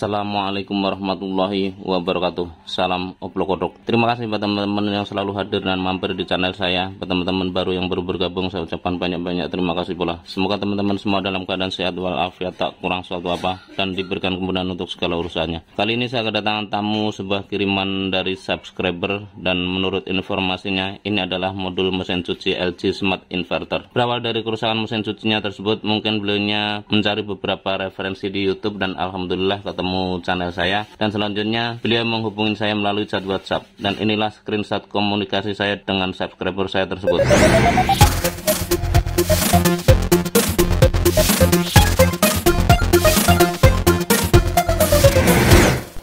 Assalamualaikum warahmatullahi wabarakatuh Salam Oplokodok Terima kasih buat teman-teman yang selalu hadir dan mampir di channel saya Buat teman-teman baru yang baru bergabung Saya ucapkan banyak-banyak terima kasih pula Semoga teman-teman semua dalam keadaan sehat walafiat Tak kurang suatu apa Dan diberikan kemudahan untuk segala urusannya Kali ini saya kedatangan tamu sebuah kiriman dari subscriber Dan menurut informasinya Ini adalah modul mesin cuci LG Smart Inverter Berawal dari kerusakan mesin cucinya tersebut Mungkin belinya mencari beberapa referensi di Youtube Dan Alhamdulillah ketemu channel saya dan selanjutnya beliau menghubungi saya melalui chat WhatsApp dan inilah screenshot komunikasi saya dengan subscriber saya tersebut.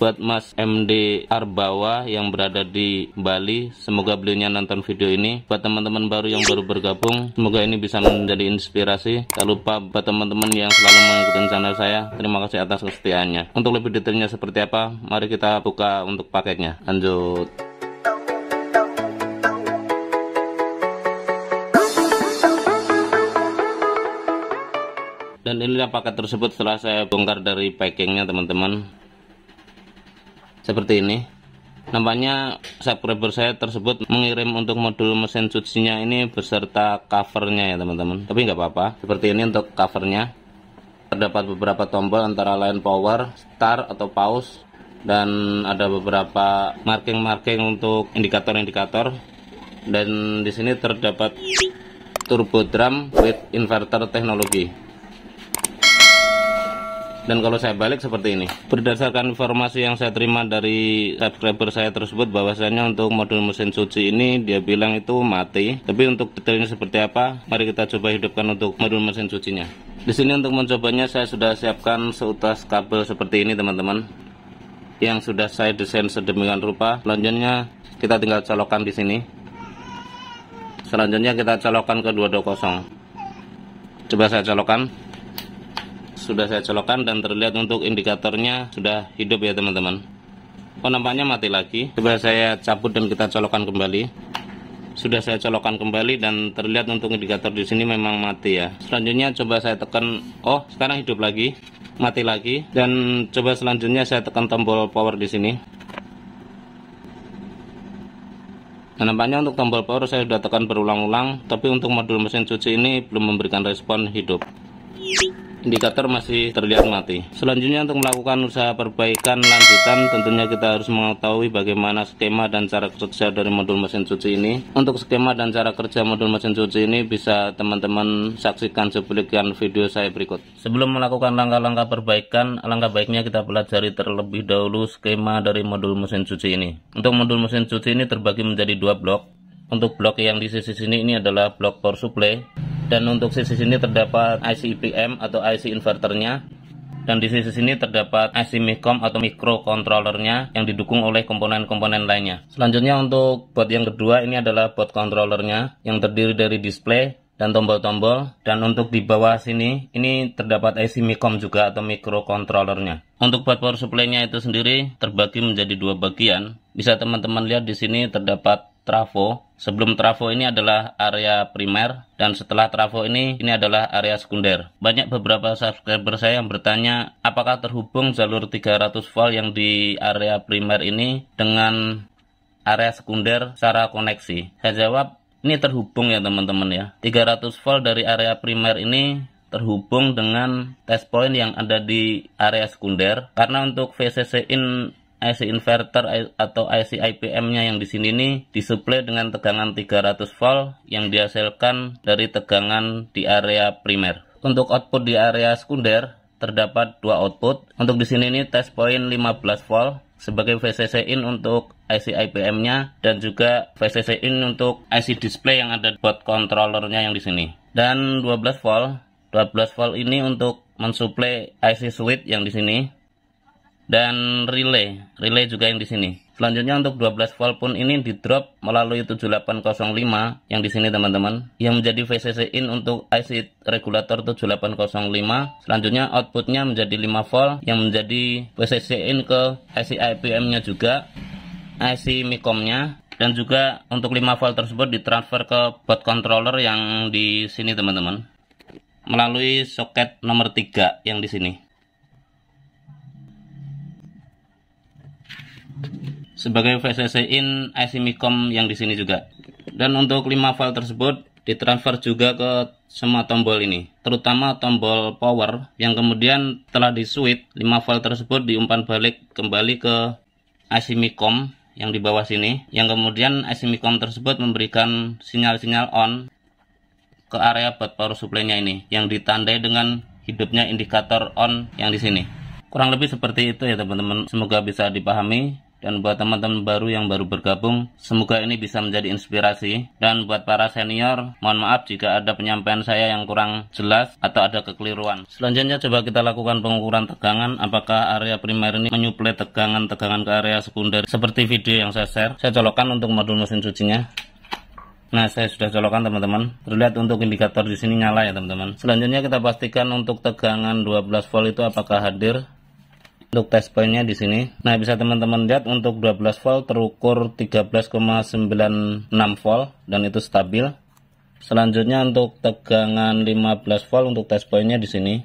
buat Mas MD Arbawa yang berada di Bali. Semoga belinya nonton video ini. Buat teman-teman baru yang baru bergabung, semoga ini bisa menjadi inspirasi. Tak lupa buat teman-teman yang selalu mengikuti channel saya, terima kasih atas kesetiaannya. Untuk lebih detailnya seperti apa, mari kita buka untuk paketnya. Lanjut. dan inilah paket tersebut setelah saya bongkar dari packingnya teman-teman seperti ini nampaknya subscriber saya tersebut mengirim untuk modul mesin cucinya ini beserta covernya ya teman-teman tapi nggak apa-apa seperti ini untuk covernya terdapat beberapa tombol antara lain power, start atau pause dan ada beberapa marking-marking untuk indikator-indikator dan di sini terdapat turbo drum with inverter teknologi dan kalau saya balik seperti ini berdasarkan informasi yang saya terima dari subscriber saya tersebut bahwasanya untuk modul mesin cuci ini dia bilang itu mati tapi untuk detailnya seperti apa mari kita coba hidupkan untuk modul mesin cucinya di sini untuk mencobanya saya sudah siapkan seutas kabel seperti ini teman-teman yang sudah saya desain sedemikian rupa selanjutnya kita tinggal colokan di sini selanjutnya kita colokan ke 220 coba saya colokan sudah saya colokan dan terlihat untuk indikatornya sudah hidup ya teman-teman oh nampaknya mati lagi coba saya cabut dan kita colokan kembali sudah saya colokan kembali dan terlihat untuk indikator di sini memang mati ya selanjutnya coba saya tekan oh sekarang hidup lagi mati lagi dan coba selanjutnya saya tekan tombol power di sini Nah, nampaknya untuk tombol power saya sudah tekan berulang-ulang, tapi untuk modul mesin cuci ini belum memberikan respon hidup indikator masih terlihat mati. Selanjutnya untuk melakukan usaha perbaikan lanjutan tentunya kita harus mengetahui bagaimana skema dan cara kerja dari modul mesin cuci ini. Untuk skema dan cara kerja modul mesin cuci ini bisa teman-teman saksikan cuplikan video saya berikut. Sebelum melakukan langkah-langkah perbaikan, langkah baiknya kita pelajari terlebih dahulu skema dari modul mesin cuci ini. Untuk modul mesin cuci ini terbagi menjadi dua blok. Untuk blok yang di sisi sini ini adalah blok power supply dan untuk sisi sini terdapat IC IPM atau IC inverternya dan di sisi sini terdapat IC MICOM atau microcontrollernya yang didukung oleh komponen-komponen lainnya. Selanjutnya untuk board yang kedua ini adalah board controllernya yang terdiri dari display dan tombol-tombol dan untuk di bawah sini ini terdapat IC MICOM juga atau microcontrollernya. Untuk buat power supply-nya itu sendiri terbagi menjadi dua bagian. Bisa teman-teman lihat di sini terdapat trafo. Sebelum trafo ini adalah area primer dan setelah trafo ini ini adalah area sekunder. Banyak beberapa subscriber saya yang bertanya apakah terhubung jalur 300 volt yang di area primer ini dengan area sekunder secara koneksi. Saya jawab ini terhubung ya teman-teman ya. 300 volt dari area primer ini terhubung dengan test point yang ada di area sekunder karena untuk VCC in IC inverter atau IC IPM-nya yang di sini nih disuplai dengan tegangan 300 volt yang dihasilkan dari tegangan di area primer. Untuk output di area sekunder terdapat dua output. Untuk di sini nih test point 15 volt sebagai VCC in untuk IC IPM-nya dan juga VCC in untuk IC display yang ada buat controllernya yang di sini. Dan 12 volt, 12 volt ini untuk mensuplai IC switch yang di sini dan relay relay juga yang di sini selanjutnya untuk 12 volt pun ini di drop melalui 7805 yang di sini teman-teman yang menjadi VCC in untuk IC regulator 7805 selanjutnya outputnya menjadi 5 volt yang menjadi VCC in ke IC IPM nya juga IC MICOM nya dan juga untuk 5 volt tersebut ditransfer ke bot controller yang di sini teman-teman melalui soket nomor 3 yang di sini sebagai VCC-in micom yang di sini juga. Dan untuk 5 file tersebut ditransfer juga ke semua tombol ini, terutama tombol power yang kemudian telah di switch 5 file tersebut diumpan balik kembali ke micom yang di bawah sini, yang kemudian micom tersebut memberikan sinyal-sinyal on ke area buat power supply-nya ini, yang ditandai dengan hidupnya indikator on yang di sini. Kurang lebih seperti itu ya teman-teman, semoga bisa dipahami dan buat teman-teman baru yang baru bergabung, semoga ini bisa menjadi inspirasi. Dan buat para senior, mohon maaf jika ada penyampaian saya yang kurang jelas atau ada kekeliruan. Selanjutnya coba kita lakukan pengukuran tegangan, apakah area primer ini menyuplai tegangan-tegangan ke area sekunder seperti video yang saya share. Saya colokkan untuk modul mesin cucinya. Nah, saya sudah colokan teman-teman. Terlihat untuk indikator di sini nyala ya teman-teman. Selanjutnya kita pastikan untuk tegangan 12 volt itu apakah hadir untuk test pointnya di sini. Nah, bisa teman-teman lihat untuk 12 volt terukur 13,96 volt dan itu stabil. Selanjutnya untuk tegangan 15 volt untuk test pointnya di sini.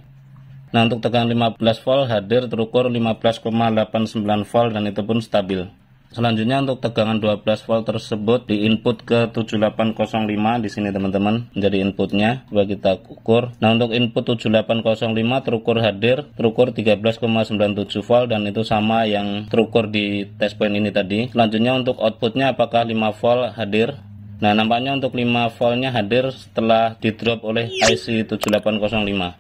Nah, untuk tegangan 15 volt hadir terukur 15,89 volt dan itu pun stabil. Selanjutnya untuk tegangan 12 volt tersebut di input ke 7805 di sini teman-teman menjadi inputnya coba kita ukur. Nah untuk input 7805 terukur hadir terukur 13,97 volt dan itu sama yang terukur di test point ini tadi. Selanjutnya untuk outputnya apakah 5 volt hadir Nah nampaknya untuk 5 voltnya hadir setelah di drop oleh IC 7805 Nah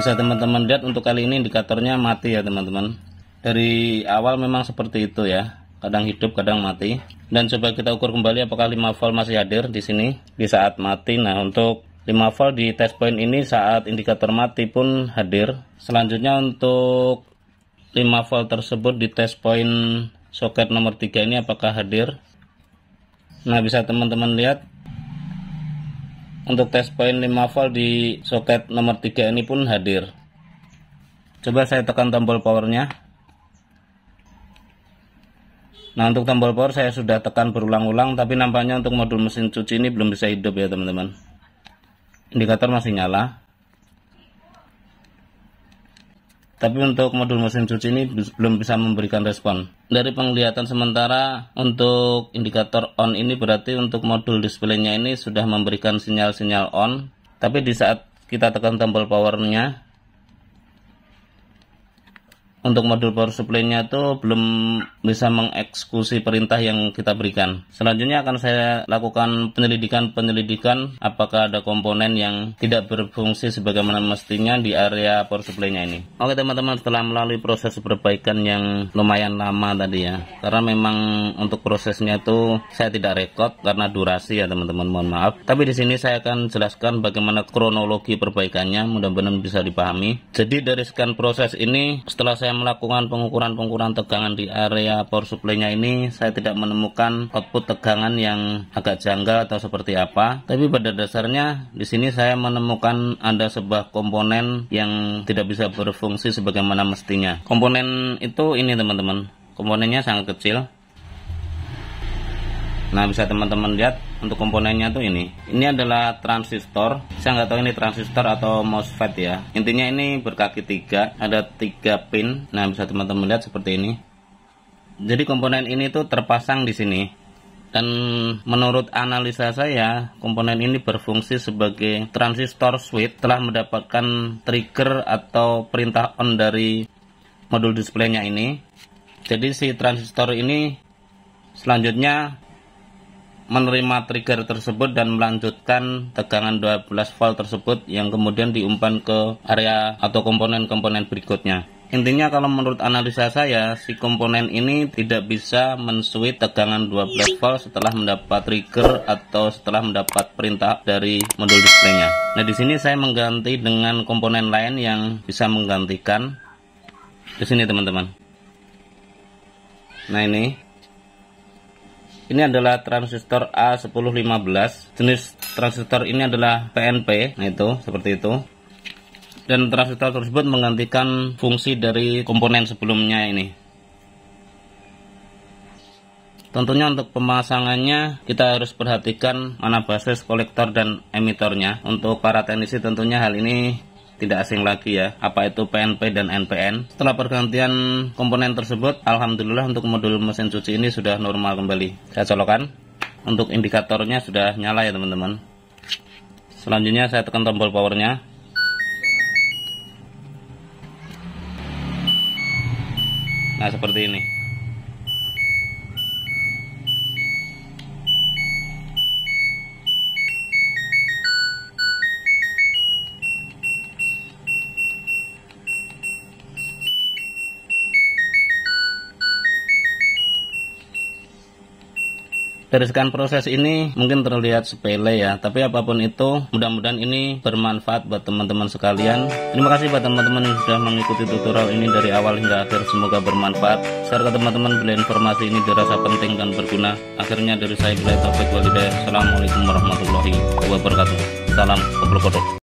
bisa teman-teman lihat untuk kali ini indikatornya mati ya teman-teman dari awal memang seperti itu ya kadang hidup kadang mati dan coba kita ukur kembali apakah 5 volt masih hadir di sini di saat mati nah untuk 5 volt di test point ini saat indikator mati pun hadir selanjutnya untuk 5 volt tersebut di test point soket nomor 3 ini apakah hadir nah bisa teman-teman lihat untuk test point 5 volt di soket nomor 3 ini pun hadir coba saya tekan tombol powernya Nah untuk tombol power saya sudah tekan berulang-ulang tapi nampaknya untuk modul mesin cuci ini belum bisa hidup ya teman-teman. Indikator masih nyala. Tapi untuk modul mesin cuci ini belum bisa memberikan respon. Dari penglihatan sementara untuk indikator on ini berarti untuk modul displaynya ini sudah memberikan sinyal-sinyal on. Tapi di saat kita tekan tombol powernya untuk modul power supply-nya itu belum bisa mengeksekusi perintah yang kita berikan. Selanjutnya akan saya lakukan penyelidikan-penyelidikan apakah ada komponen yang tidak berfungsi sebagaimana mestinya di area power supply-nya ini. Oke teman-teman, setelah melalui proses perbaikan yang lumayan lama tadi ya, karena memang untuk prosesnya itu saya tidak rekod karena durasi ya teman-teman, mohon maaf. Tapi di sini saya akan jelaskan bagaimana kronologi perbaikannya, mudah-mudahan bisa dipahami. Jadi dari scan proses ini, setelah saya melakukan pengukuran-pengukuran tegangan di area power supply-nya ini, saya tidak menemukan output tegangan yang agak janggal atau seperti apa. Tapi pada dasarnya di sini saya menemukan ada sebuah komponen yang tidak bisa berfungsi sebagaimana mestinya. Komponen itu ini teman-teman, komponennya sangat kecil Nah bisa teman-teman lihat untuk komponennya tuh ini Ini adalah transistor Saya nggak tahu ini transistor atau MOSFET ya Intinya ini berkaki tiga Ada tiga pin Nah bisa teman-teman lihat seperti ini Jadi komponen ini tuh terpasang di sini dan menurut analisa saya komponen ini berfungsi sebagai transistor switch telah mendapatkan trigger atau perintah on dari modul displaynya ini jadi si transistor ini selanjutnya menerima trigger tersebut dan melanjutkan tegangan 12 volt tersebut yang kemudian diumpan ke area atau komponen-komponen berikutnya. Intinya kalau menurut analisa saya, si komponen ini tidak bisa menswitch tegangan 12 volt setelah mendapat trigger atau setelah mendapat perintah dari modul displaynya. Nah di sini saya mengganti dengan komponen lain yang bisa menggantikan. Di sini teman-teman. Nah ini ini adalah transistor A1015. Jenis transistor ini adalah PNP, nah itu seperti itu. Dan transistor tersebut menggantikan fungsi dari komponen sebelumnya ini. Tentunya untuk pemasangannya kita harus perhatikan mana basis kolektor dan emitornya. Untuk para teknisi tentunya hal ini tidak asing lagi ya apa itu PNP dan NPN setelah pergantian komponen tersebut Alhamdulillah untuk modul mesin cuci ini sudah normal kembali saya colokan untuk indikatornya sudah nyala ya teman-teman selanjutnya saya tekan tombol powernya nah seperti ini Dari sekian proses ini mungkin terlihat sepele ya, tapi apapun itu mudah-mudahan ini bermanfaat buat teman-teman sekalian. Terima kasih buat teman-teman yang sudah mengikuti tutorial ini dari awal hingga akhir. Semoga bermanfaat. Serta teman-teman beli informasi ini dirasa penting dan berguna. Akhirnya dari saya Bilal Taufik Walidah. Assalamualaikum warahmatullahi wabarakatuh. Salam Keblok